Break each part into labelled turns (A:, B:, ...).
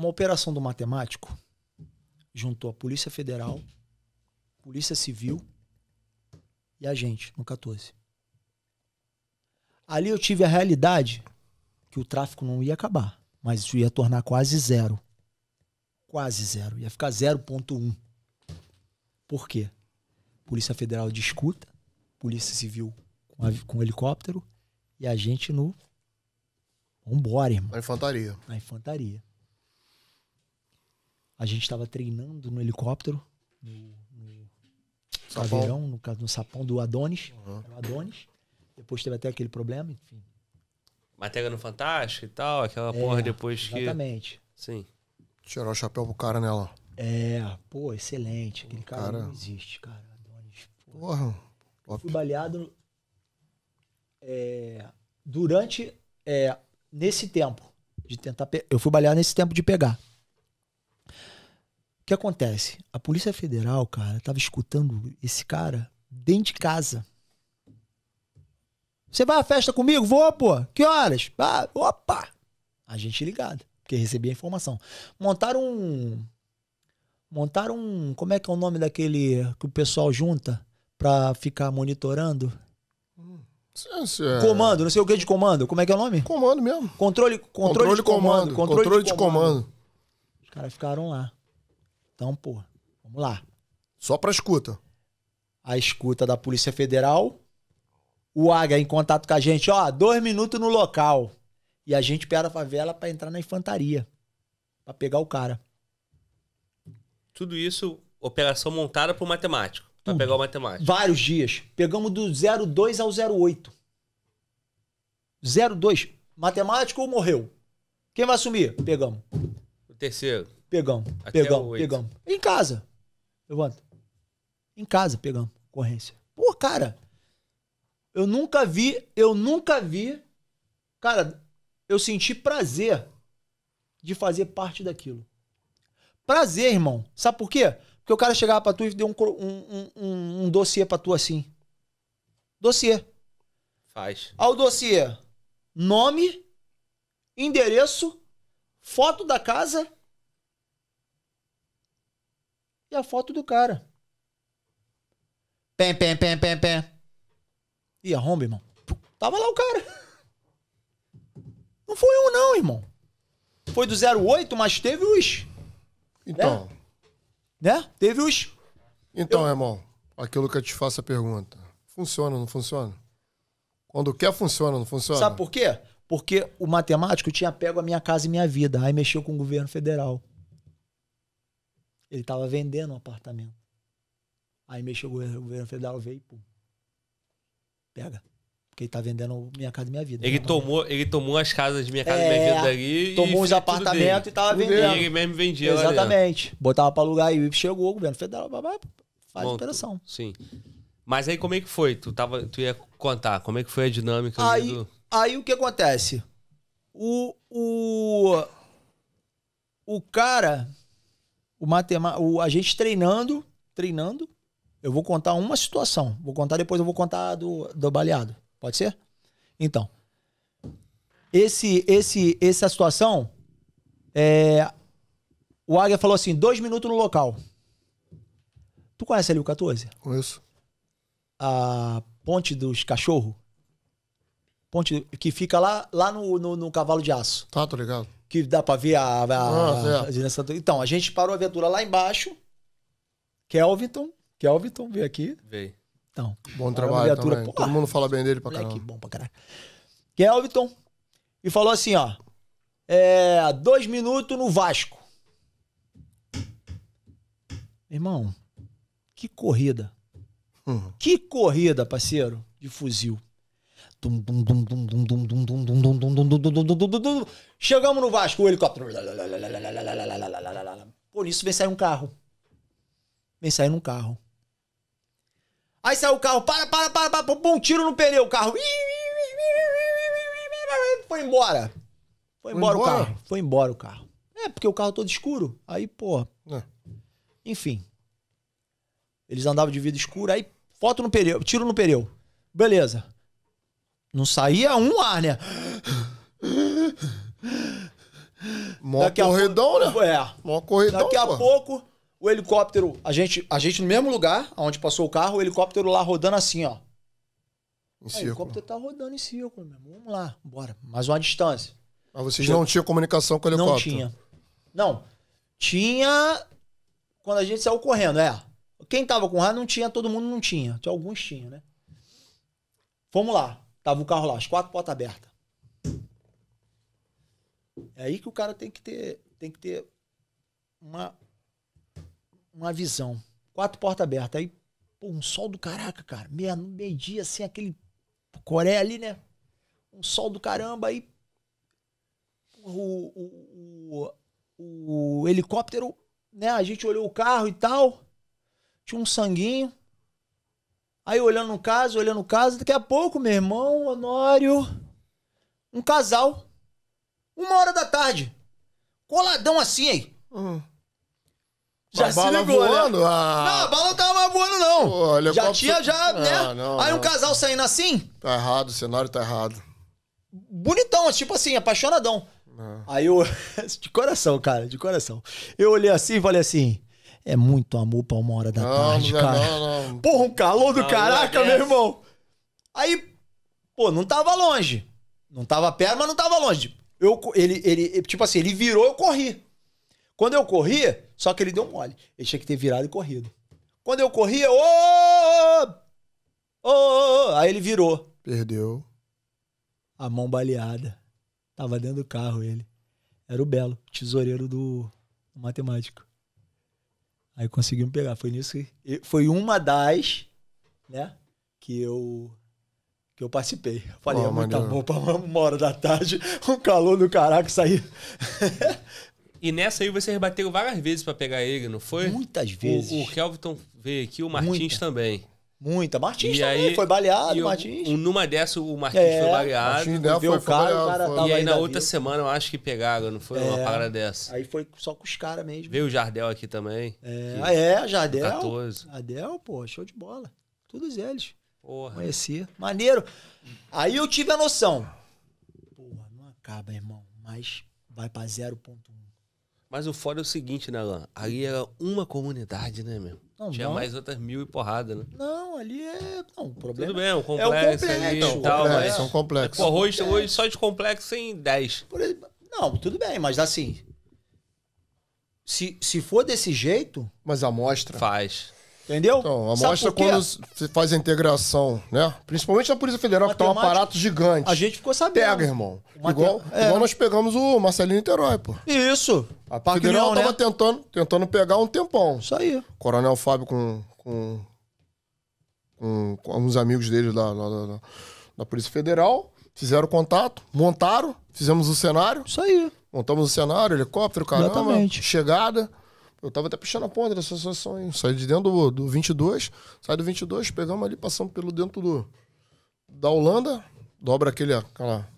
A: Uma operação do matemático juntou a Polícia Federal, Polícia Civil e a gente, no 14. Ali eu tive a realidade que o tráfico não ia acabar, mas isso ia tornar quase zero. Quase zero. Ia ficar 0,1. Por quê? Polícia Federal de escuta, Polícia Civil com, a, com helicóptero e a gente no. Vambora, irmão. Na infantaria. Na infantaria. A gente estava treinando no helicóptero, no, no Caveirão, no, no sapão do Adonis. Uhum. Adonis. Depois teve até aquele problema,
B: enfim. Matéria no Fantástico e tal, aquela é, porra depois exatamente. que. Exatamente.
C: Sim. Tirar o chapéu pro cara nela. É, pô, excelente. Aquele cara, cara não
B: existe,
A: cara. Adonis. Porra. Fui baleado é, durante. É, nesse tempo de tentar. Eu fui baleado nesse tempo de pegar que acontece? A Polícia Federal, cara, tava escutando esse cara dentro de casa. Você vai à festa comigo? Vou, pô. Que horas? Ah, opa! A gente ligado, porque recebia a informação. Montaram um. Montaram um. Como é que é o nome daquele que o pessoal junta pra ficar monitorando?
C: Hum, é- comando,
A: não sei o que de comando. Como é que é o nome? Comando mesmo. Controle, controle, controle de comando. comando. Controle, controle, de, comando. De comando. Os caras ficaram lá. Então, pô, vamos lá. Só para escuta. A escuta da Polícia Federal. O Águia em contato com a gente, ó, dois minutos no local. E a gente pega a favela para entrar na infantaria. para pegar o cara.
B: Tudo isso, operação montada por matemático. Pra pegar o matemático.
A: Vários dias. Pegamos do 02 ao 08. 02. Matemático morreu. Quem vai assumir? Pegamos.
B: O terceiro. Pegamos, Até pegamos, pegamos.
A: Em casa. Levanta. Em casa pegamos ocorrência. Pô, cara, eu nunca vi, eu nunca vi. Cara, eu senti prazer de fazer parte daquilo. Prazer, irmão. Sabe por quê? Porque o cara chegava pra tu e deu um, um, um, um dossiê pra tu assim. Dossiê. Faz. Ao dossiê: nome, endereço, foto da casa e a foto do cara. Pem, pem, pem, pem, pem. E arromba, irmão. Tava lá o cara. Não foi um, não, irmão. Foi do 08, mas
C: teve os. Então. Né? né? Teve os. Então, eu... irmão, aquilo que eu te faço a pergunta. Funciona ou não funciona? Quando quer, funciona ou não funciona? Sabe por quê? Porque o matemático tinha pego a minha casa e minha vida. Aí mexeu com o governo
A: federal. Ele estava vendendo um apartamento. Aí mexeu o governo, o governo federal veio e pum, pega. Porque ele tá vendendo Minha
B: Casa Minha Vida. Ele, né? tomou, ele tomou as casas de Minha Casa é, Minha Vida ali. Tomou os apartamentos e tava vendendo. vendendo. Ele mesmo vendia. Exatamente.
A: Botava pra alugar e chegou o governo federal,
B: faz Bom, operação. Sim. Mas aí como é que foi? Tu, tava, tu ia contar como é que foi a dinâmica aí, do...
A: aí o que acontece? O, o, o cara o, matema, o a gente treinando, treinando, eu vou contar uma situação. Vou contar depois, eu vou contar do, do baleado. Pode ser? Então, esse, esse, essa situação, é, o Águia falou assim, dois minutos no local. Tu conhece ali o 14? Conheço. A Ponte dos Cachorros? Ponte que fica lá, lá no, no, no Cavalo de Aço. Tá, tô ligado que dá para ver a, a, ah, a é. Então, a gente parou a aventura lá embaixo. Kelvington. Kelvington veio aqui.
B: Veio. Então.
A: Bom trabalho. Viatura, Todo mundo fala bem dele pra caralho. Que bom pra caralho. Kelvington. E falou assim, ó. É, dois minutos no Vasco. Irmão, que corrida. Uhum. Que corrida, parceiro, de fuzil. Chegamos no Vasco, o helicóptero. Por isso vem sair um carro. Vem sair um carro. Aí saiu o carro, para, para, para, para, um tiro no pneu, o carro. Foi embora. Foi embora, o carro. Foi embora o carro. É, porque o carro todo escuro. Aí, pô. Enfim. Eles andavam de vidro escuro, aí foto no pneu, tiro no pneu. Beleza. Não saía um ar, né? Mó corredão, a... né? É. Mó corredão. Daqui a pô. pouco, o helicóptero. A gente, a gente no mesmo lugar, onde passou o carro, o helicóptero lá rodando assim, ó. Em é, círculo. O helicóptero tá rodando em círculo Vamos lá,
C: bora. Mais uma distância. Mas vocês Eu... não tinham comunicação com o helicóptero? Não tinha.
A: Não. Tinha. Quando a gente saiu correndo, é. Quem tava com rádio não tinha, todo mundo não tinha. Alguns tinham, né? Vamos lá. Tava o carro lá, as quatro portas abertas. É aí que o cara tem que ter, tem que ter uma, uma visão. Quatro portas abertas. Aí, pô, um sol do caraca, cara. Meia, meio-dia, assim, aquele Coreia ali, né? Um sol do caramba. Aí, o, o, o, o helicóptero, né? A gente olhou o carro e tal. Tinha um sanguinho. Aí olhando no caso, olhando no caso, daqui a pouco, meu irmão, Honório, um casal, uma hora da tarde, coladão assim aí. Uhum.
C: Já a se ligou, né? voando? Né? Ah. Não, a bala não tava voando, não. Pô, já tinha, já, né? Ah, não, aí não. um casal
A: saindo assim.
C: Tá errado, o cenário tá errado. Bonitão,
A: assim, tipo assim, apaixonadão. Ah. Aí eu. de coração, cara, de coração. Eu olhei assim e falei assim: é muito amor pra uma hora da não, tarde, não, cara. Não, não. Porra, um calor do não, caraca, meu irmão. Aí, pô, não tava longe. Não tava perto, mas não tava longe. Eu, ele, ele, tipo assim, ele virou, eu corri. Quando eu corri, só que ele deu um mole. Ele tinha que ter virado e corrido. Quando eu corri, eu... Ô, oh, oh, aí ele virou.
C: Perdeu.
A: A mão baleada. Tava dentro do carro ele. Era o Belo, tesoureiro do matemático. Aí conseguimos pegar. Foi nisso que. Foi uma das, né? Que eu. Que eu participei. falei, oh, tá muito bom pra uma hora da tarde, um calor do caraca sair.
B: e nessa aí vocês bateram várias vezes para pegar ele, não foi? Muitas vezes. O, o Kelvton veio aqui, o Martins Muita. também. Muita. Martins e também aí, foi baleado, eu, Martins. Numa dessa, o Martins é, foi baleado. Martins foi, o cara, foi, o cara foi. E aí na outra vida. semana eu acho que pegaram, não foi é, uma parada dessa. Aí foi só com os caras mesmo. Veio o Jardel aqui também. É, ah, é, Jardel. 14. Jardel, pô,
A: show de bola. Todos eles. Porra. Conheci. Maneiro. Aí eu tive a noção. Porra, não acaba, irmão. Mas vai pra 0.1.
B: Mas o foda é o seguinte, né, Alain? Ali era é uma comunidade, né, meu? Não, Tinha não. mais outras mil e porrada, né?
A: Não, ali é. Não, o problema. Tudo bem, é um complexo, é o complexo ali e tal, complexo, é, mas. São complexos.
B: Pô, hoje, é. hoje só de complexo em 10. Exemplo, não, tudo bem, mas assim.
A: Se, se for desse jeito. Mas a amostra. Faz. Entendeu? Então, a mostra quando você
C: faz a integração, né? Principalmente na Polícia Federal, que tá um aparato gigante. A gente ficou sabendo. Pega, irmão. Igual, é. igual nós pegamos o Marcelino Niterói, pô. Isso. A Parque Federal União, tava né? tentando, tentando pegar um tempão. Isso aí. Coronel Fábio com, com, com, com alguns amigos dele da da Polícia Federal. Fizeram contato, montaram, fizemos o cenário. Isso aí. Montamos o cenário, helicóptero, caramba, Exatamente. chegada. Eu tava até puxando a ponta dessa associação, hein? Saí de dentro do, do 22, saí do 22, pegamos ali, passamos pelo dentro do, da Holanda, dobra aquele, aquela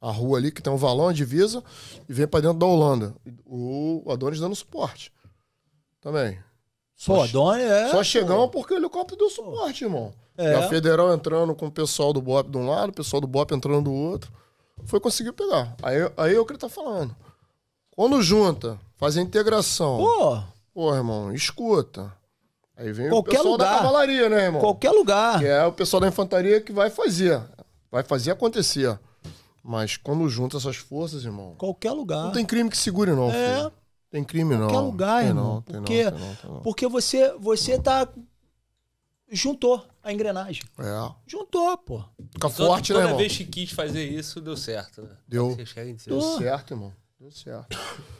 C: a rua ali que tem um valão, a divisa, e vem para dentro da Holanda. O Adonis dando suporte também. Só, Pô, Adonis é. Só chegamos é pô. porque o helicóptero deu suporte, irmão. É. A Federal entrando com o pessoal do BOP de um lado, o pessoal do BOP entrando do outro. Foi conseguir pegar. Aí, aí é o que ele tá falando. Quando junta Fazer integração. Pô! Pô, irmão, escuta. Aí vem Qualquer o pessoal lugar. da cavalaria, né, irmão? Qualquer lugar. Que é o pessoal da infantaria que vai fazer. Vai fazer acontecer. Mas quando junta essas forças, irmão. Qualquer lugar. Não tem crime que segure, não. É. Filho. Tem crime, não. Qualquer lugar, tem irmão. Não, porque, não, não, não,
A: porque você, você tá. Juntou a engrenagem.
C: É. Juntou, pô. Fica e forte, né, toda, né, irmão? Toda vez que
B: quis
A: fazer isso, deu certo. Né? Deu. Deu certo, irmão. Deu certo.